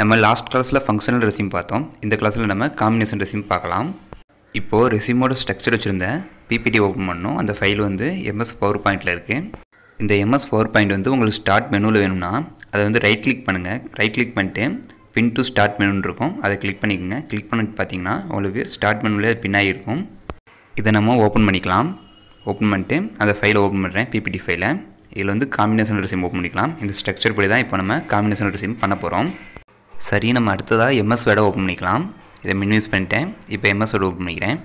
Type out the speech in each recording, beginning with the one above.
நம்ம லாஸ்ட் கிளாஸில் functional resume பார்த்தோம் இந்த கிளாஸில் நம்ம காம்பினேஷன் ரெசிம் பார்க்கலாம் இப்போது ரெசிமோட ஸ்ட்ரக்சர் வச்சுருந்தேன் பிபிடி ஓப்பன் பண்ணோம் அந்த ஃபைல் வந்து எம்எஸ் பவர் பாயிண்டில் இருக்குது இந்த எம்எஸ் பவர் பாயிண்ட் வந்து உங்களுக்கு ஸ்டார்ட் மெனுவில் வேணும்னா அதை வந்து ரைட் கிளிக் பண்ணுங்கள் ரைட் கிளிக் பண்ணிட்டு பின் டு ஸ்டார்ட் மெனுன்னு இருக்கும் அதை கிளிக் பண்ணிக்கோங்க கிளிக் பண்ணிட்டு பார்த்தீங்கன்னா உங்களுக்கு ஸ்டார்ட் மெனுவில் பின்னாகி இருக்கும் இதை நம்ம ஓப்பன் பண்ணிக்கலாம் ஓப்பன் பண்ணிட்டு அந்த ஃபைலை ஓப்பன் பண்ணுறேன் பிபிடி ஃபைலை இதில் வந்து காம்பினேஷன் ரெசியூம் ஓப்பன் பண்ணிக்கலாம் இந்த ஸ்ட்ரக்சர் படி தான் இப்போ நம்ம காம்பினேஷன் ரெசியூம் பண்ண போகிறோம் சரி நம்ம அடுத்ததாக எம்எஸ் வேர்டை ஓப்பன் பண்ணிக்கலாம் இதை யூஸ் பண்ணிட்டேன் இப்போ எம்எஸ் வேர்டு ஓப்பன் பண்ணிக்கிறேன்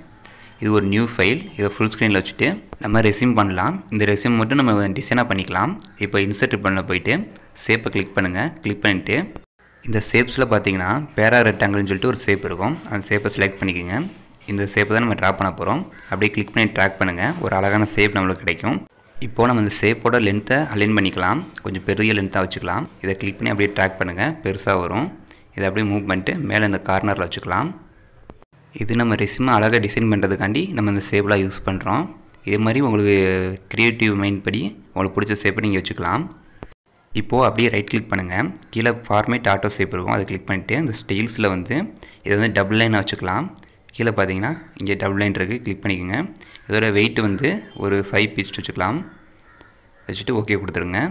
இது ஒரு நியூ ஃபைல் இதை ஃபுல் ஸ்க்ரீனில் வச்சுட்டு நம்ம ரெசியூம் பண்ணலாம் இந்த ரெசியூம் மட்டும் நம்ம டிசைனாக பண்ணிக்கலாம் இப்போ இன்சர்ட் பண்ண போயிட்டு சேப்பை கிளிக் பண்ணுங்கள் கிளிக் பண்ணிவிட்டு இந்த ஷேப்ஸில் பார்த்தீங்கன்னா பேரா ரெக்டாங்கிள்னு சொல்லிட்டு ஒரு ஷேப் இருக்கும் அந்த ஷேப்பை செலக்ட் பண்ணிக்கோங்க இந்த ஷேப்பை தான் நம்ம ட்ரா பண்ண போகிறோம் அப்படியே கிளிக் பண்ணி ட்ராக் பண்ணுங்கள் ஒரு அழகான ஷேப் நம்மளுக்கு கிடைக்கும் இப்போது நம்ம இந்த ஷேப்போட லென்த்தை அலைன் பண்ணிக்கலாம் கொஞ்சம் பெரிய லென்த்தாக வச்சுக்கலாம் இதை கிளிக் பண்ணி அப்படியே ட்ராக் பண்ணுங்கள் பெருசாக வரும் இதை அப்படியே மூவ் பண்ணிட்டு மேலே இந்த கார்னரில் வச்சுக்கலாம் இது நம்ம ரெசியூமை அழகாக டிசைன் பண்ணுறதுக்காண்டி நம்ம இந்த சேபிளாக யூஸ் பண்ணுறோம் இதே மாதிரி உங்களுக்கு க்ரியேட்டிவ் மைண்ட் படி உங்களுக்கு பிடிச்ச சேப்பை நீங்கள் வச்சுக்கலாம் இப்போது அப்படியே ரைட் கிளிக் பண்ணுங்கள் கீழே ஃபார்மேட் ஆட்டோ சேப் இருக்கும் அதை கிளிக் பண்ணிவிட்டு அந்த ஸ்டைல்ஸில் வந்து இதை வந்து டபுள் லைனாக வச்சுக்கலாம் கீழே பார்த்தீங்கன்னா இங்கே டபுள் லைன் இருக்குது கிளிக் பண்ணிக்கோங்க இதோட வெயிட் வந்து ஒரு ஃபைவ் பீஸ் வச்சுக்கலாம் வச்சுட்டு ஓகே கொடுத்துருங்க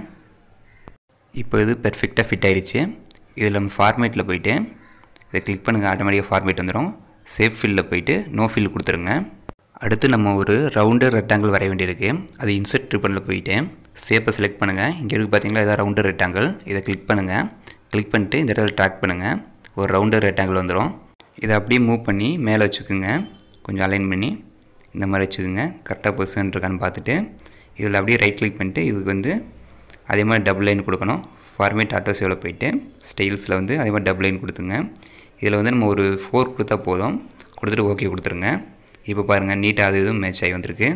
இப்போ இது பெர்ஃபெக்டாக ஃபிட் ஆயிடுச்சு இதில் நம்ம ஃபார்மேட்டில் போயிட்டு இதை கிளிக் பண்ணுங்கள் ஆட்டோமேட்டிக்காக ஃபார்மேட் வந்துடும் சேஃப் ஃபீல்டில் போயிட்டு நோ ஃபீல்டு கொடுத்துருங்க அடுத்து நம்ம ஒரு ரவுண்டு ரெக்டாங்கிள் வரைய வேண்டியிருக்கு அது இன்சர்ட் ட்ரிப்பனில் போயிட்டு சேஃபை செலக்ட் பண்ணுங்கள் இங்கே இருக்குது பார்த்தீங்களா இதான் ரவுண்டு ரெக்டாங்கிள் இதை கிளிக் பண்ணுங்கள் கிளிக் பண்ணிட்டு இந்த இடத்துல ட்ராக் பண்ணுங்கள் ஒரு ரவுண்டு ரெக்டாங்கிள் வந்துடும் இதை அப்படியே மூவ் பண்ணி மேலே வச்சுக்கோங்க கொஞ்சம் அலைன் பண்ணி இந்த மாதிரி வச்சுக்கோங்க கரெக்டாக பொசிஷன் இருக்கான்னு பார்த்துட்டு இதில் அப்படியே ரைட் கிளிக் பண்ணிட்டு இதுக்கு வந்து அதே மாதிரி டபுள் லைன் கொடுக்கணும் ஃபார்மேட் ஆட்டோ சேவில் போயிட்டு ஸ்டைல்ஸில் வந்து அதே மாதிரி டபுள் லைன் கொடுத்துங்க இதில் வந்து நம்ம ஒரு ஃபோர் கொடுத்தா போதும் கொடுத்துட்டு ஓகே கொடுத்துருங்க இப்போ பாருங்கள் நீட்டாக அது இதுவும் மேட்ச் ஆகி வந்திருக்கு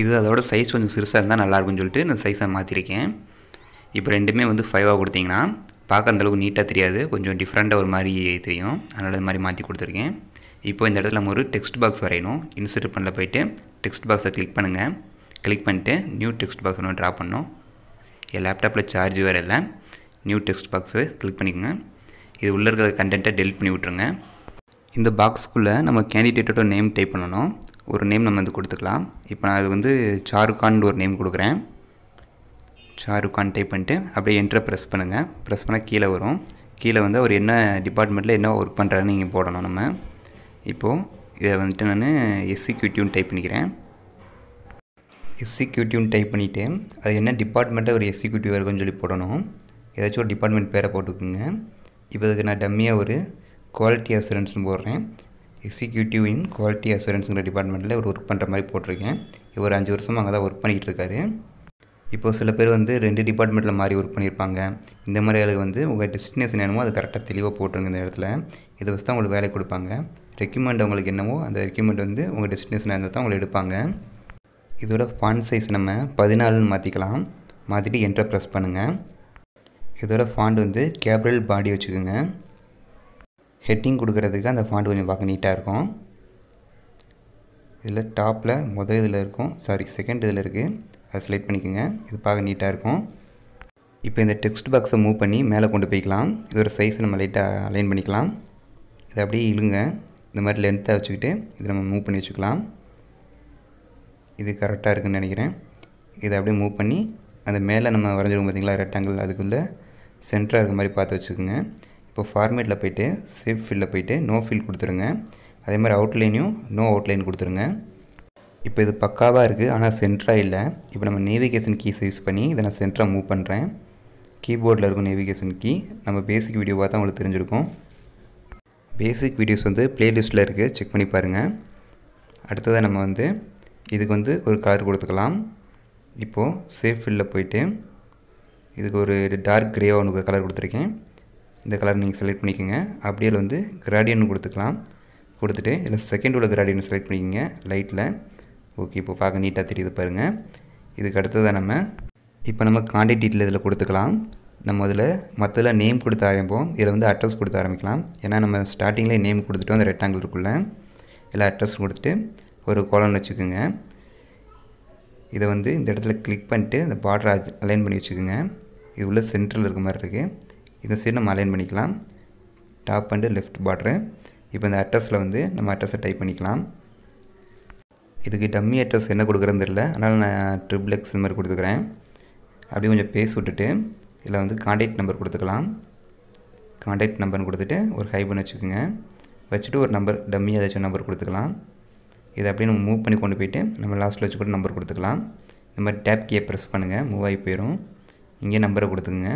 இது அதோட சைஸ் கொஞ்சம் சிறுசாக இருந்தால் நல்லாயிருக்குன்னு சொல்லிட்டு நான் சைஸாக மாற்றிருக்கேன் இப்போ ரெண்டுமே வந்து ஃபைவாக கொடுத்தீங்கன்னா பார்க்க அந்தளவுக்கு நீட்டாக தெரியாது கொஞ்சம் டிஃப்ரெண்ட்டாக ஒரு மாதிரி தெரியும் அதனால் இது மாதிரி மாற்றி கொடுத்துருக்கேன் இப்போ இந்த இடத்துல நம்ம ஒரு டெக்ஸ்ட் பாக்ஸ் வரையணும் இன்சர்ட் பண்ணல போயிட்டு டெக்ஸ்ட் பாக்ஸை கிளிக் பண்ணுங்கள் கிளிக் பண்ணிட்டு நியூ டெக்ஸ்ட் பாக்ஸ் ஒன்று ட்ரா பண்ணோம் என் லேப்டாப்பில் சார்ஜ் வேறு இல்லை நியூ டெக்ஸ்ட் பாக்ஸு கிளிக் பண்ணிக்கோங்க இது உள்ளே இருக்கிற கண்டென்ட்டை டெலிட் பண்ணி விட்ருங்க இந்த பாக்ஸ்க்குள்ளே நம்ம கேண்டிடேட்டோட நேம் டைப் பண்ணணும் ஒரு நேம் நம்ம வந்து கொடுத்துக்கலாம் இப்போ நான் அது வந்து ஷாருக்கான் ஒரு நேம் கொடுக்குறேன் ஷாருக்கான் டைப் பண்ணிட்டு அப்படியே என்ட்ரை ப்ரெஸ் பண்ணுங்கள் ப்ரெஸ் பண்ணால் கீழே வரும் கீழே வந்து அவர் என்ன டிபார்ட்மெண்ட்டில் என்ன ஒர்க் பண்ணுறாருன்னு நீங்கள் போடணும் நம்ம இப்போது இதை வந்துட்டு நான் எஸ்சிக்யூட்டிவ்னு டைப் பண்ணிக்கிறேன் எக்ஸிக்யூட்டிவ்னு டைப் பண்ணிவிட்டு அது என்ன டிபார்ட்மெண்ட்டாக ஒரு எக்ஸிக்யூட்டிவ் இருக்குன்னு சொல்லி போடணும் ஏதாச்சும் ஒரு டிபார்ட்மெண்ட் பேரை போட்டுக்கோங்க இப்போ அதுக்கு நான் டம்மியாக ஒரு குவாலிட்டி அசூரன்ஸ்னு போடுறேன் எக்ஸிக்யூட்டிவ் இன் குவாலிட்டி அசூரன்ஸுங்கிற டிபார்ட்மெண்ட்டில் ஒரு ஒர்க் பண்ணுற மாதிரி போட்டிருக்கேன் இவர் அஞ்சு வருஷமாக அங்கே தான் ஒர்க் பண்ணிகிட்டு இருக்காரு இப்போது சில பேர் வந்து ரெண்டு டிபார்ட்மெண்ட்டில் மாறி ஒர்க் பண்ணியிருப்பாங்க இந்த மாதிரி ஆளுக்கு வந்து உங்கள் டெஸ்டினேஷன் என்னமோ அது கரெக்டாக தெளிவாக போட்டுருங்க இந்த இடத்துல இதை வச்சு தான் உங்களுக்கு வேலை கொடுப்பாங்க ரெக்யூமெண்ட் உங்களுக்கு என்னவோ அந்த ரெக்யூமெண்ட் வந்து உங்கள் டெஸ்டினேஷனாக இருந்தால் தான் உங்களை எடுப்பாங்க இதோட ஃபான் சைஸ் நம்ம பதினாலுன்னு மாற்றிக்கலாம் மாற்றிட்டு என்ட்ரை ப்ரெஸ் பண்ணுங்கள் இதோட ஃபாண்ட் வந்து கேப்ரல் பாடி வச்சுக்கோங்க ஹெட்டிங் கொடுக்குறதுக்கு அந்த ஃபாண்ட் கொஞ்சம் பார்க்க நீட்டாக இருக்கும் இதில் டாப்பில் முதல் இதில் இருக்கும் சாரி செகண்ட் இதில் இருக்குது அதை செலக்ட் பண்ணிக்கோங்க இது பார்க்க நீட்டாக இருக்கும் இப்போ இந்த டெக்ஸ்ட் பாக்ஸை மூவ் பண்ணி மேலே கொண்டு போய்க்கலாம் இதோட சைஸ் நம்ம லைட்டாக அலைன் பண்ணிக்கலாம் இதை அப்படியே இழுங்க இந்த மாதிரி லென்த்தாக வச்சுக்கிட்டு இதை நம்ம மூவ் பண்ணி வச்சுக்கலாம் இது கரெக்டாக இருக்குதுன்னு நினைக்கிறேன் இதை அப்படியே மூவ் பண்ணி அந்த மேலே நம்ம வரைஞ்சிருக்கோம் பார்த்திங்களா ரெக்டாங்கிள் அதுக்குள்ளே சென்டராக இருக்கிற மாதிரி பார்த்து வச்சுக்கோங்க இப்போ ஃபார்மேட்டில் போய்ட்டு ஷேப் ஃபீல்டில் போய்ட்டு நோ ஃபில் கொடுத்துருங்க அதே மாதிரி அவுட்லைனையும் நோ அவுட்லைன் கொடுத்துருங்க இப்போ இது பக்காவாக இருக்குது ஆனால் சென்டராக இல்லை இப்போ நம்ம நேவிகேஷன் கீஸ் யூஸ் பண்ணி இதை நான் சென்டராக மூவ் பண்ணுறேன் கீபோர்டில் இருக்கும் நேவிகேஷன் கீ நம்ம பேசிக் வீடியோ பார்த்தா உங்களுக்கு தெரிஞ்சிருக்கும் பேசிக் வீடியோஸ் வந்து ப்ளேலிஸ்ட்டில் இருக்குது செக் பண்ணி பாருங்கள் அடுத்ததாக நம்ம வந்து இதுக்கு வந்து ஒரு கலர் கொடுத்துக்கலாம் இப்போது சேஃப் ஃபீல்டில் போயிட்டு இதுக்கு ஒரு டார்க் க்ரே ஒன்று கலர் கொடுத்துருக்கேன் இந்த கலர் நீங்கள் செலக்ட் பண்ணிக்கோங்க அப்படியே வந்து கிராடியன் கொடுத்துக்கலாம் கொடுத்துட்டு இதில் செகண்ட் உள்ள கிராடியன் செலக்ட் பண்ணிக்கோங்க லைட்டில் ஓகே இப்போ பார்க்க நீட்டாக தெரியுது பாருங்கள் இதுக்கு அடுத்ததாக நம்ம இப்போ நம்ம காண்டாக்ட் டீட்டெயில் இதில் கொடுத்துக்கலாம் நம்ம அதில் மற்றதில் நேம் கொடுத்து ஆரம்பிப்போம் இதில் வந்து அட்ரஸ் கொடுத்து ஆரம்பிக்கலாம் ஏன்னா நம்ம ஸ்டார்டிங்லேயே நேம் கொடுத்துட்டோம் அந்த ரெட்டாங்கிள் இருக்குள்ள எல்லா அட்ரஸ் கொடுத்துட்டு ஒரு கோலம்னு வச்சுக்கோங்க இதை வந்து இந்த இடத்துல கிளிக் பண்ணிட்டு இந்த பார்டர் அலைன் பண்ணி வச்சுக்கோங்க இது உள்ள சென்ட்ரல் இருக்க மாதிரி இருக்குது இந்த சைடு நம்ம அலைன் பண்ணிக்கலாம் டாப் அண்டு லெஃப்ட் பார்ட்ரு இப்போ இந்த அட்ரஸில் வந்து நம்ம அட்ரஸை டைப் பண்ணிக்கலாம் இதுக்கு டம்மி அட்ரஸ் என்ன கொடுக்குறேன்னு தெரில அதனால் நான் ட்ரிபிள் எக்ஸ் இந்த மாதிரி கொடுத்துக்கிறேன் அப்படியே கொஞ்சம் பேஸ் விட்டுட்டு இதில் வந்து காண்டாக்ட் நம்பர் கொடுத்துக்கலாம் காண்டாக்ட் நம்பர்னு கொடுத்துட்டு ஒரு ஹை பண்ணி வச்சுக்கோங்க வச்சுட்டு ஒரு நம்பர் டம்மி ஏதாச்சும் நம்பர் கொடுத்துக்கலாம் இதை அப்படியே நம்ம மூவ் பண்ணி கொண்டு போயிட்டு நம்ம லாஸ்ட்டில் வச்சு கூட நம்பர் கொடுத்துக்கலாம் இந்த மாதிரி டேப் கீயை ப்ரெஸ் பண்ணுங்கள் மூவ் ஆகி போயிடும் இங்கே நம்பரை கொடுத்துக்குங்க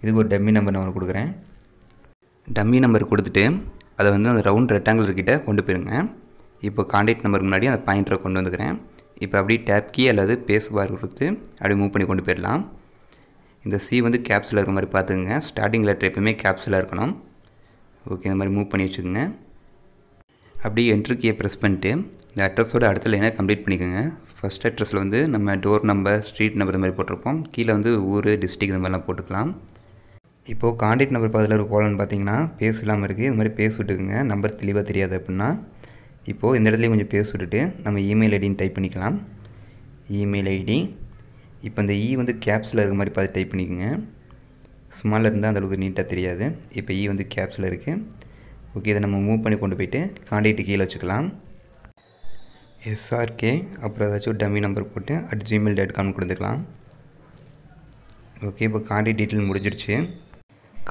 இதுக்கு ஒரு டம்மி நம்பர் நம்பர் கொடுக்குறேன் டம்மி நம்பர் கொடுத்துட்டு அதை வந்து அந்த ரவுண்ட் ரெக்டாங்கிள் கிட்டே கொண்டு போயிருங்க இப்போ காண்டாக்ட் நம்பருக்கு முன்னாடி அந்த பாயிண்டரை கொண்டு வந்துக்கிறேன் இப்போ அப்படியே டேப் கீ அல்லது பேஸ் பார் கொடுத்து அப்படியே மூவ் பண்ணி கொண்டு போயிடலாம் இந்த சி வந்து கேப்சில் இருக்கிற மாதிரி பார்த்துக்குங்க ஸ்டார்டிங் லெட்டர் எப்பயுமே கேப்ஸில் இருக்கணும் ஓகே இந்த மாதிரி மூவ் பண்ணி வச்சுக்கோங்க அப்படியே என்ட்ரு ப்ரெஸ் பண்ணிட்டு இந்த அட்ரஸோட அடுத்த என்ன கம்ப்ளீட் பண்ணிக்கோங்க ஃபஸ்ட் அட்ரஸில் வந்து நம்ம டோர் நம்பர் ஸ்ட்ரீட் நம்பர் இந்த மாதிரி போட்டிருப்போம் கீழே வந்து ஊர் டிஸ்ட்ரிக் இந்த மாதிரிலாம் போட்டுக்கலாம் இப்போது காண்டாக்ட் நம்பர் பதில் ஒரு கோலன்னு பார்த்தீங்கன்னா பேஸ் இல்லாமல் இருக்குது இந்த மாதிரி பேஸ் விட்டுக்குங்க நம்பர் தெளிவாக தெரியாது அப்படின்னா இப்போது இந்த இடத்துலையும் கொஞ்சம் பேஸ் விட்டுட்டு நம்ம இமெயில் ஐடின்னு டைப் பண்ணிக்கலாம் இமெயில் ஐடி இப்போ இந்த இ e வந்து கேப்ஸில் இருக்கிற மாதிரி பார்த்து டைப் பண்ணிக்கோங்க ஸ்மாலில் இருந்தால் அந்தளவுக்கு நீட்டாக தெரியாது இப்போ இ e வந்து கேப்ஸில் இருக்குது ஓகே இதை நம்ம மூவ் பண்ணி கொண்டு போயிட்டு காண்டாக்ட் கீழே வச்சுக்கலாம் எஸ்ஆர்கே அப்புறம் ஏதாச்சும் டம்மி நம்பர் போட்டு அட் ஜிமெயில் டாட் காம் கொடுத்துக்கலாம் ஓகே இப்போ காண்டாக்ட் டீட்டெயில் முடிஞ்சிருச்சு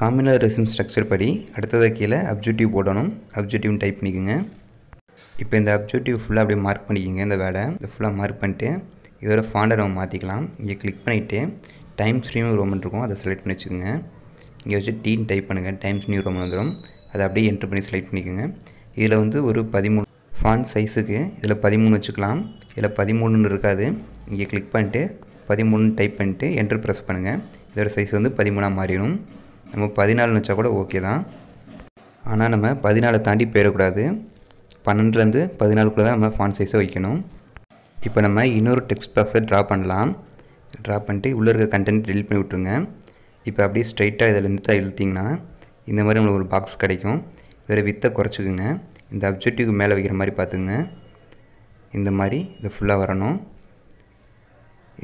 காமினல் ரெசிம் ஸ்ட்ரக்சர் படி அடுத்ததாக கீழே அப்ஜெக்டிவ் போடணும் அப்ஜெக்டிவ்னு டைப் பண்ணிக்கோங்க இப்போ இந்த அப்ஜெக்டிவ் ஃபுல்லாக அப்படியே மார்க் பண்ணிக்கோங்க இந்த வேலை இதை ஃபுல்லாக மார்க் பண்ணிட்டு இதோட ஃபாண்டை நம்ம மாற்றிக்கலாம் இங்கே கிளிக் பண்ணிவிட்டு டைம்ஸ் நியூ ரோமன் இருக்கும் அதை செலக்ட் பண்ணி வச்சுக்கோங்க இங்கே வச்சு டீன் டைப் பண்ணுங்கள் டைம்ஸ் நியூ ரோமன் வந்துடும் அதை அப்படியே என்ட்ரு பண்ணி செலக்ட் பண்ணிக்கோங்க இதில் வந்து ஒரு பதிமூணு ஃபான் சைஸுக்கு இதில் பதிமூணு வச்சுக்கலாம் இதில் பதிமூணுன்னு இருக்காது இங்கே கிளிக் பண்ணிட்டு பதிமூணு டைப் பண்ணிட்டு என்ட்ரு ப்ரெஸ் பண்ணுங்கள் இதோட சைஸ் வந்து பதிமூணாக மாறிடும் நம்ம பதினாலுன்னு வச்சா கூட ஓகே தான் ஆனால் நம்ம பதினாலை தாண்டி போயிடக்கூடாது பன்னெண்டுலேருந்து பதினாலுக்குள்ளே தான் நம்ம ஃபான் சைஸை வைக்கணும் இப்போ நம்ம இன்னொரு டெக்ஸ்ட் பாக்ஸை ட்ரா பண்ணலாம் ட்ரா பண்ணிட்டு உள்ளே இருக்க கண்டென்ட் டெலிட் பண்ணி விட்ருங்க இப்போ அப்படியே ஸ்ட்ரைட்டாக இதில் நிறுத்தா இழுத்திங்கன்னா இந்த மாதிரி உங்களுக்கு ஒரு பாக்ஸ் கிடைக்கும் வேறு வித்தை குறைச்சிக்குங்க இந்த அப்ஜெக்டிவ்க்கு மேலே வைக்கிற மாதிரி பார்த்துங்க இந்த மாதிரி இது ஃபுல்லாக வரணும்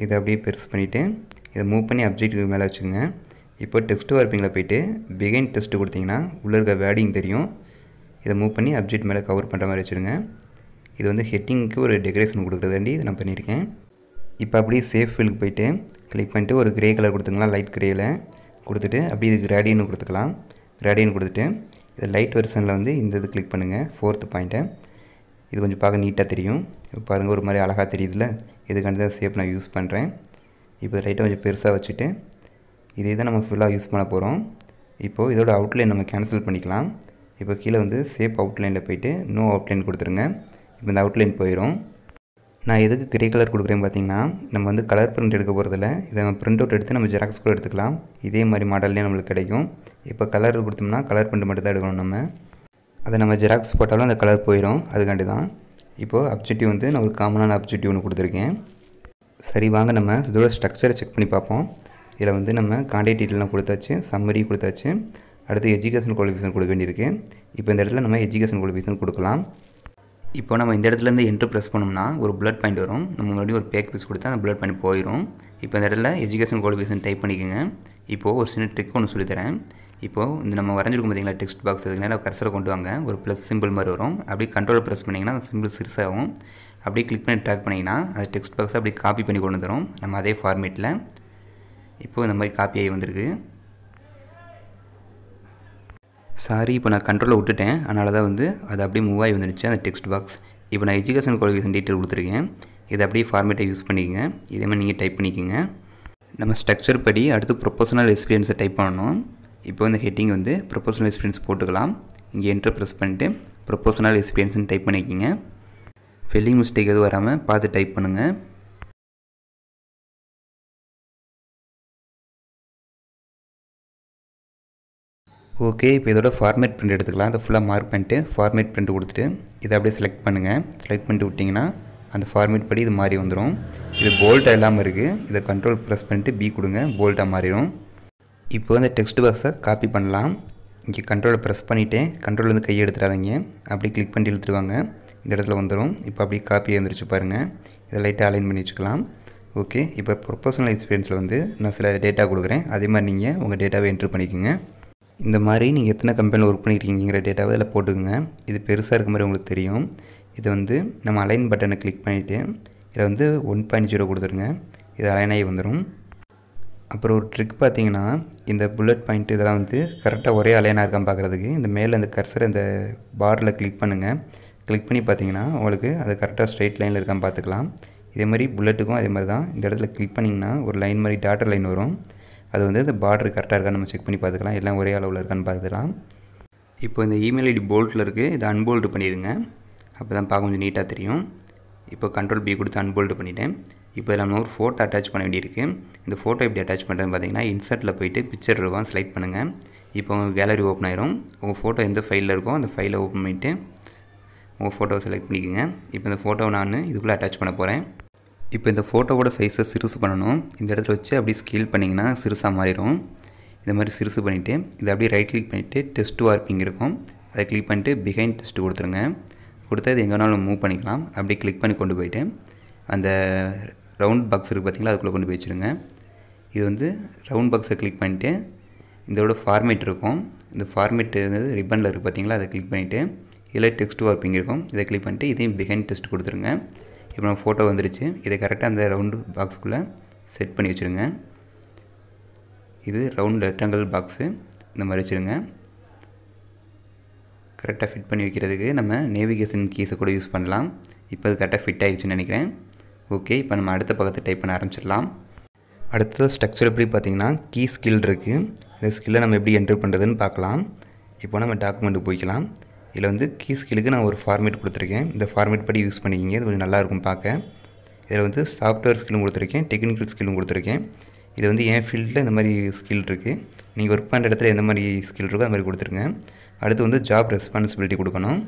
இதை அப்படியே பெருசு பண்ணிவிட்டு இதை மூவ் பண்ணி அப்ஜெக்டிவ்க்கு மேலே வச்சுக்கோங்க இப்போ டெக்ஸ்ட் வார்ப்பிங்கில் போயிட்டு பிகைன் டெஸ்ட்டு கொடுத்திங்கன்னா உள்ளே இருக்க வேடிங் தெரியும் இதை மூவ் பண்ணி அப்ஜெக்ட் மேலே கவர் பண்ணுற மாதிரி வச்சுருங்க இது வந்து ஹெட்டிங்க்கு ஒரு டெக்கரேஷன் கொடுக்குறதாண்டி இதை நான் பண்ணியிருக்கேன் இப்போ அப்படியே சேஃப் ஃபீல்டுக்கு போயிட்டு கிளிக் பண்ணிட்டு ஒரு கிரே கலர் கொடுத்துக்கலாம் லைட் கிரேயில் கொடுத்துட்டு அப்படியே இது கிராடியன்னு கொடுத்துக்கலாம் ரேடியன் கொடுத்துட்டு இது லைட் வெர்ஷனில் வந்து இந்த இது கிளிக் பண்ணுங்கள் ஃபோர்த்து பாயிண்ட்டை இது கொஞ்சம் பார்க்க நீட்டாக தெரியும் இப்போ பாருங்கள் ஒரு மாதிரி அழகாக தெரியுதுல்ல இதுக்காண்டி தான் சேஃப் நான் யூஸ் பண்ணுறேன் இப்போ லைட்டை கொஞ்சம் பெருசாக வச்சுட்டு இதே தான் நம்ம ஃபுல்லாக யூஸ் பண்ண போகிறோம் இப்போது இதோட அவுட்லைன் நம்ம கேன்சல் பண்ணிக்கலாம் இப்போ கீழே வந்து சேஃப் அவுட்லைனில் போயிட்டு நோ அவுட்லைன் கொடுத்துருங்க இப்போ இந்த அவுட்லைன் போயிடும் நான் எதுக்கு கிரே கலர் கொடுக்குறேன் பார்த்தீங்கன்னா நம்ம வந்து கலர் பிரிண்ட் எடுக்க போகிறதில்ல இதை நம்ம பிரிண்ட் அவுட் எடுத்து நம்ம ஜெராக்ஸ் கூட எடுத்துக்கலாம் இதே மாதிரி மாடல்லே நம்மளுக்கு கிடைக்கும் இப்போ கலர் கொடுத்தோம்னா கலர் பிரிண்ட் மட்டும் தான் எடுக்கணும் நம்ம அதை நம்ம ஜெராக்ஸ் போட்டாலும் அந்த கலர் போயிடும் அதுக்காண்டி தான் இப்போது அப்ஜெக்டிவ் வந்து நான் ஒரு காமனான அப்ஜெக்டிவ் ஒன்று கொடுத்துருக்கேன் சரி வாங்க நம்ம இதோட ஸ்ட்ரக்சரை செக் பண்ணி பார்ப்போம் இதில் வந்து நம்ம கான்டாக்ட் டீட்டெயிலாம் கொடுத்தாச்சு சம்மரி கொடுத்தாச்சு அடுத்து எஜுகேஷன் குவாலிஃபிகேஷன் கொடுக்க வேண்டியிருக்கு இப்போ இந்த இடத்துல நம்ம எஜுகேஷன் குவாலிஃபிகேஷன் கொடுக்கலாம் இப்போ நம்ம இந்த இடத்துலேருந்து என்ட்ரு ப்ரெஸ் பண்ணோம்னா ஒரு ப்ளட் பாயிண்ட் வரும் நம்ம முன்னாடி ஒரு பேக் பீஸ் கொடுத்தா அந்த ப்ளட் பாயிண்ட் போயிடும் இப்போ இந்த இடத்துல எஜுகேஷன் குவாலிஃபிகேஷன் டைப் பண்ணிக்கோங்க இப்போது ஒரு சின்ன ட்ரிக் ஒன்று சொல்லித்தரேன் இப்போது இந்த நம்ம வரைஞ்சிருக்கும் பார்த்தீங்களா டெக்ஸ்ட் பாக்ஸ் அதுக்கு நேரம் கொண்டு வாங்க ஒரு ப்ளஸ் சிம்பிள் மாதிரி வரும் அப்படியே கண்ட்ரோல் ப்ரெஸ் பண்ணிங்கன்னா அந்த சிம்பிள் ஆகும் அப்படியே கிளிக் பண்ணி ட்ராக் பண்ணிங்கன்னா அது டெக்ஸ்ட் பாக்ஸை அப்படியே காப்பி பண்ணி கொண்டு வந்துடும் நம்ம அதே ஃபார்மேட்டில் இப்போது இந்த மாதிரி காப்பி ஆகி வந்திருக்கு சாரி இப்போ நான் கண்ட்ரோலில் விட்டுட்டேன் அதனால தான் வந்து அது அப்படியே மூவ் ஆகி வந்துடுச்சு அந்த டெக்ஸ்ட் பாக்ஸ் இப்போ நான் எஜுகேஷன் குவாலிஃபிகேஷன் டீட்டெயில் கொடுத்துருக்கேன் இதை அப்படியே ஃபார்மேட்டை யூஸ் பண்ணிக்கோங்க இதே மாதிரி நீங்கள் டைப் பண்ணிக்கோங்க நம்ம ஸ்ட்ரக்சர் படி அடுத்து ப்ரொபோஷனல் எக்ஸ்பீரியன்ஸை டைப் பண்ணணும் இப்போ வந்து ஹெட்டிங் வந்து ப்ரொபோஷனல் எக்ஸ்பீரியன்ஸ் போட்டுக்கலாம் இங்கே என்ட்ரு ப்ரெஸ் பண்ணிட்டு ப்ரொபோஷனல் எக்ஸ்பீரியன்ஸ்னு டைப் பண்ணிக்கிங்க ஃபில்லிங் மிஸ்டேக் எதுவும் வராமல் பார்த்து டைப் பண்ணுங்கள் ஓகே இப்போ இதோட ஃபார்மேட் பிரிண்ட் எடுத்துக்கலாம் அதை ஃபுல்லாக மார்க் பண்ணிட்டு ஃபார்மேட் பிரிண்ட் கொடுத்துட்டு இதை அப்படியே செலக்ட் பண்ணுங்கள் செலக்ட் பண்ணிட்டு விட்டிங்கன்னா அந்த ஃபார்மேட் படி இது மாறி வந்துடும் இது போல்ட்டாக இல்லாமல் இருக்குது இதை கண்ட்ரோல் ப்ரெஸ் பண்ணிட்டு பி கொடுங்க போல்ட்டாக மாறிடும் இப்போ அந்த டெக்ஸ்ட் பாக்ஸை காப்பி பண்ணலாம் இங்கே கண்ட்ரோலை ப்ரெஸ் பண்ணிவிட்டேன் கண்ட்ரோல் வந்து கையை எடுத்துடாதீங்க அப்படியே கிளிக் பண்ணி எழுத்துருவாங்க இந்த இடத்துல வந்துடும் இப்போ அப்படியே காப்பி எழுந்திரிச்சு பாருங்கள் இதை லைட்டாக அலைன் பண்ணி வச்சுக்கலாம் ஓகே இப்போ ப்ரொஃபஷனல் எக்ஸ்பீரியன்ஸில் வந்து நான் சில டேட்டா கொடுக்குறேன் அதே மாதிரி நீங்கள் உங்கள் டேட்டாவை என்ட்ரு பண்ணிக்கோங்க இந்த மாதிரி நீங்கள் எத்தனை கம்பெனியில் ஒர்க் பண்ணியிருக்கீங்கிற டேட்டாவை இதில் போட்டுக்கோங்க இது பெருசாக இருக்க மாதிரி உங்களுக்கு தெரியும் இது வந்து நம்ம அலைன் பட்டனை கிளிக் பண்ணிவிட்டு இதில் வந்து ஒன் பாயிண்ட் ஜீரோ கொடுத்துருங்க இது அலைன் ஆகி வந்துடும் அப்புறம் ஒரு ட்ரிக் பார்த்தீங்கன்னா இந்த புல்லட் பாயிண்ட் இதெல்லாம் வந்து கரெக்டாக ஒரே அலைனாக இருக்கா பார்க்குறதுக்கு இந்த மேலே அந்த கர்சர் அந்த பாரில் கிளிக் பண்ணுங்கள் கிளிக் பண்ணி பார்த்தீங்கன்னா உங்களுக்கு அது கரெக்டாக ஸ்ட்ரெயிட் லைனில் இருக்கான்னு பார்த்துக்கலாம் இதே மாதிரி புல்லட்டுக்கும் அதே மாதிரி தான் இந்த இடத்துல கிளிக் பண்ணிங்கன்னா ஒரு லைன் மாதிரி டாட்டர் லைன் வரும் அது வந்து இந்த பார்டர் கரெக்டாக இருக்கான்னு நம்ம செக் பண்ணி பார்த்துக்கலாம் எல்லாம் ஒரே அளவில் இருக்கான்னு பார்த்துக்கலாம் இப்போ இந்த இமெயில் ஐடி போல்ட்டில் இருக்குது இதை அன்போல்டு பண்ணிடுங்க அப்போ தான் பார்க்க கொஞ்சம் நீட்டாக தெரியும் இப்போ கண்ட்ரோல் பி கொடுத்து அன்போல்டு பண்ணிவிட்டேன் இப்போ நம்ம ஒரு ஃபோட்டோ அட்டாச் பண்ண வேண்டியிருக்கு இந்த ஃபோட்டோ எப்படி அட்டாச் பண்ணுறதுன்னு பார்த்தீங்கன்னா இன்சர்ட்டில் போயிட்டு பிக்சர் இருக்கும் செலக்ட் பண்ணுங்கள் இப்போ உங்கள் கேலரி ஓப்பன் ஆயிரும் உங்கள் ஃபோட்டோ எந்த ஃபைலில் இருக்கோ அந்த ஃபைலை ஓப்பன் பண்ணிவிட்டு உங்கள் ஃபோட்டோவை செலக்ட் பண்ணிக்கோங்க இப்போ இந்த ஃபோட்டோவை நான் இதுக்குள்ளே அட்டாச் பண்ண போகிறேன் இப்போ இந்த ஃபோட்டோவோட சைஸை சிறுசு பண்ணணும் இந்த இடத்துல வச்சு அப்படியே ஸ்கேல் பண்ணிங்கன்னா சிறுசாக மாறிடும் இந்த மாதிரி சிறுசு பண்ணிவிட்டு இதை அப்படியே ரைட் கிளிக் பண்ணிவிட்டு டெஸ்ட் வார்ப்பிங் இருக்கும் அதை கிளிக் பண்ணிட்டு பிஹைண்ட் டெஸ்ட் கொடுத்துருங்க கொடுத்தா இது எங்கே வேணாலும் மூவ் பண்ணிக்கலாம் அப்படியே கிளிக் பண்ணி கொண்டு போயிட்டு அந்த ரவுண்ட் பாக்ஸ் இருக்குது பார்த்திங்களா அதுக்குள்ளே கொண்டு போய் இது வந்து ரவுண்ட் பாக்ஸை கிளிக் பண்ணிவிட்டு இதோட ஃபார்மேட் இருக்கும் இந்த ஃபார்மேட் வந்து ரிப்பனில் இருக்குது பார்த்தீங்களா அதை கிளிக் பண்ணிவிட்டு இதில் டெக்ஸ்ட் வார்ப்பிங் இருக்கும் இதை கிளிக் பண்ணிட்டு இதையும் பிஹைண்ட் டெஸ்ட் கொடுத்துருங்க இப்போ நம்ம ஃபோட்டோ வந்துருச்சு இதை கரெக்டாக அந்த ரவுண்டு பாக்ஸுக்குள்ளே செட் பண்ணி வச்சுருங்க இது ரவுண்ட் ரெக்டாங்கல் பாக்ஸு இந்த மாதிரி வச்சுருங்க கரெக்டாக ஃபிட் பண்ணி வைக்கிறதுக்கு நம்ம நேவிகேஷன் கீஸை கூட யூஸ் பண்ணலாம் இப்போ அது கரெக்டாக ஃபிட் ஆகிடுச்சுன்னு நினைக்கிறேன் ஓகே இப்போ நம்ம அடுத்த பக்கத்தை டைப் பண்ண ஆரம்பிச்சிடலாம் அடுத்தது ஸ்ட்ரக்சர் எப்படி பார்த்திங்கன்னா கீ ஸ்கில் இருக்குது இந்த ஸ்கில்லை நம்ம எப்படி என்ட்ரு பண்ணுறதுன்னு பார்க்கலாம் இப்போ நம்ம டாக்குமெண்ட்டுக்கு போய்க்கலாம் இதில் வந்து கீஸ்கிலுக்கு நான் ஒரு ஃபார்மேட் கொடுத்துருக்கேன் இந்த ஃபார்மேட் படி யூஸ் பண்ணிக்கிங்க இது கொஞ்சம் நல்லாயிருக்கும் பார்க்க இதில் வந்து சாஃப்ட்வேர் ஸ்கிலும் கொடுத்துருக்கேன் டெக்னிக்கல் ஸ்கில்லும் கொடுத்துருக்கேன் இது வந்து என் ஃபீல்டில் இந்த மாதிரி ஸ்கில் இருக்குது நீங்கள் ஒர்க் பண்ணுற இடத்துல எந்த மாதிரி ஸ்கில் இருக்கோ அது மாதிரி கொடுத்துருங்க அடுத்து வந்து ஜாப் ரெஸ்பான்சிபிலிட்டி கொடுக்கணும்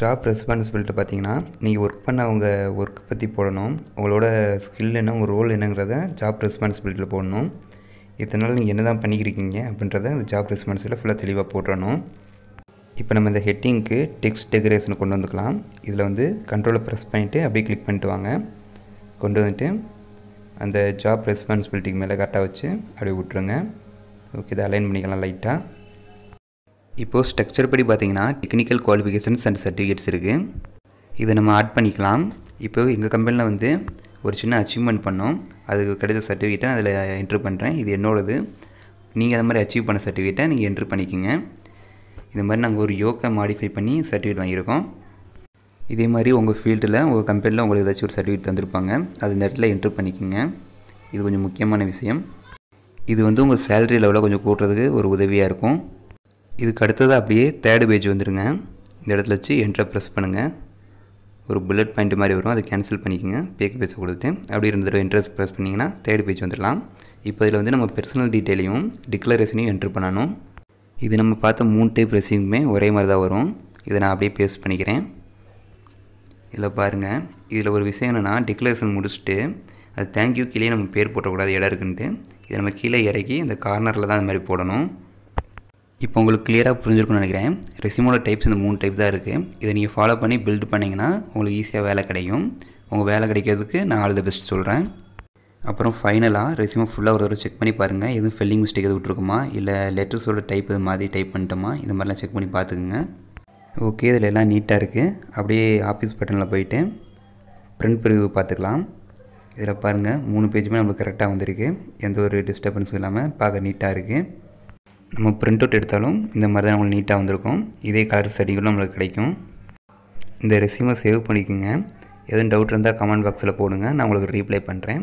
ஜாப் ரெஸ்பான்சிபிலிட்டி பார்த்தீங்கன்னா நீங்கள் ஒர்க் பண்ண அவங்க ஒர்க் பற்றி போடணும் உங்களோட ஸ்கில் என்ன உங்கள் ரோல் என்னங்கிறத ஜாப் ரெஸ்பான்சிபிலிட்டியில் போடணும் இதனால் நீங்கள் என்ன தான் பண்ணிக்கிறீங்க அப்படின்றத அந்த ஜாப் ரெஸ்பான்சிபிலிட்டி ஃபுல்லாக தெளிவாக போட்டுடணும் இப்போ நம்ம இந்த ஹெட்டிங்க்கு டெக்ஸ்ட் டெக்கரேஷன் கொண்டு வந்துக்கலாம் இதில் வந்து கண்ட்ரோலை ப்ரெஸ் பண்ணிவிட்டு அப்படியே கிளிக் பண்ணிட்டு வாங்க கொண்டு வந்துட்டு அந்த ஜாப் ரெஸ்பான்சிபிலிட்டிக்கு மேலே கரெக்டாக வச்சு அப்படியே விட்ருங்க ஓகே இதை அலைன் பண்ணிக்கலாம் லைட்டாக இப்போது ஸ்ட்ரக்சர் படி பார்த்திங்கன்னா டெக்னிக்கல் குவாலிஃபிகேஷன்ஸ் அண்ட் சர்டிஃபிகேட்ஸ் இருக்குது இதை நம்ம ஆட் பண்ணிக்கலாம் இப்போ எங்கள் கம்பெனியில் வந்து ஒரு சின்ன அச்சீவ்மெண்ட் பண்ணோம் அதுக்கு கிடைத்த சர்டிஃபிகேட்டை அதில் என்ட்ரு பண்ணுறேன் இது என்னோடது நீங்கள் அந்த மாதிரி அச்சீவ் பண்ண சர்டிஃபிகேட்டை நீங்கள் என்ட்ரு பண்ணிக்கோங்க இந்த மாதிரி நாங்கள் ஒரு யோக்கை மாடிஃபை பண்ணி சர்டிஃபிகேட் வாங்கியிருக்கோம் இதே மாதிரி உங்கள் ஃபீல்டில் உங்கள் கம்பெனியில் உங்களுக்கு ஏதாச்சும் ஒரு சர்டிஃபிகேட் தந்திருப்பாங்க அது இந்த இடத்துல என்ட்ரு பண்ணிக்கோங்க இது கொஞ்சம் முக்கியமான விஷயம் இது வந்து உங்கள் சேலரி லெவலில் கொஞ்சம் கூட்டுறதுக்கு ஒரு உதவியாக இருக்கும் இதுக்கு அடுத்தது அப்படியே தேர்டு பேஜ் வந்துடுங்க இந்த இடத்துல வச்சு என்ட்ரை ப்ரெஸ் பண்ணுங்கள் ஒரு புல்லட் பாயிண்ட் மாதிரி வரும் அதை கேன்சல் பண்ணிக்கோங்க பேக் பேச கொடுத்து அப்படி ரெண்டு என்ட்ரஸ் ப்ரெஸ் பண்ணிங்கன்னா தேர்ட் பேஜ் வந்துடலாம் இப்போ இதில் வந்து நம்ம பர்சனல் டீட்டெயிலையும் டிக்ளரேஷனையும் என்ட்ரு பண்ணணும் இது நம்ம பார்த்த மூணு டைப் ரெசியூமே ஒரே மாதிரி தான் வரும் இதை நான் அப்படியே பேஸ்ட் பண்ணிக்கிறேன் இதில் பாருங்கள் இதில் ஒரு விஷயம் என்னென்னா டிக்ளரேஷன் முடிச்சுட்டு அது தேங்க்யூ கீழே நம்ம பேர் போட்டக்கூடாது இடம் இருக்குன்ட்டு இதை நம்ம கீழே இறக்கி இந்த கார்னரில் தான் அந்த மாதிரி போடணும் இப்போ உங்களுக்கு கிளியராக புரிஞ்சிருக்கும்னு நினைக்கிறேன் ரெசிமோட டைப்ஸ் இந்த மூணு டைப் தான் இருக்குது இதை நீங்கள் ஃபாலோ பண்ணி பில்ட் பண்ணிங்கன்னா உங்களுக்கு ஈஸியாக வேலை கிடைக்கும் உங்கள் வேலை கிடைக்கிறதுக்கு நான் ஆல் த பெஸ்ட் சொல்கிறேன் அப்புறம் ஃபைனலாக ரெசியூமை ஃபுல்லாக ஒரு தடவை செக் பண்ணி பாருங்கள் எதுவும் ஃபெல்லிங் மிஸ்டேக் எதுவும் விட்டுருக்குமா இல்லை லெட்டர்ஸோட டைப் இது மாதிரி டைப் பண்ணிட்டோமா இது மாதிரிலாம் செக் பண்ணி பார்த்துக்குங்க ஓகே இதில் எல்லாம் நீட்டாக இருக்குது அப்படியே ஆஃபீஸ் பட்டனில் போயிட்டு ப்ரிண்ட் பிரிவு பார்த்துக்கலாம் இதில் பாருங்கள் மூணு பேஜுமே நம்மளுக்கு கரெக்டாக வந்திருக்கு எந்த ஒரு டிஸ்டர்பன்ஸும் இல்லாமல் பார்க்க நீட்டாக இருக்குது நம்ம ப்ரிண்ட் அவுட் எடுத்தாலும் இந்த மாதிரி தான் நம்மளுக்கு நீட்டாக வந்திருக்கும் இதே கலர் ஸ்டடிகளும் நம்மளுக்கு கிடைக்கும் இந்த ரெசியூமை சேவ் பண்ணிக்கோங்க எதுவும் டவுட் இருந்தால் கமெண்ட் பாக்ஸில் போடுங்க நான் உங்களுக்கு ரீப்ளை பண்ணுறேன்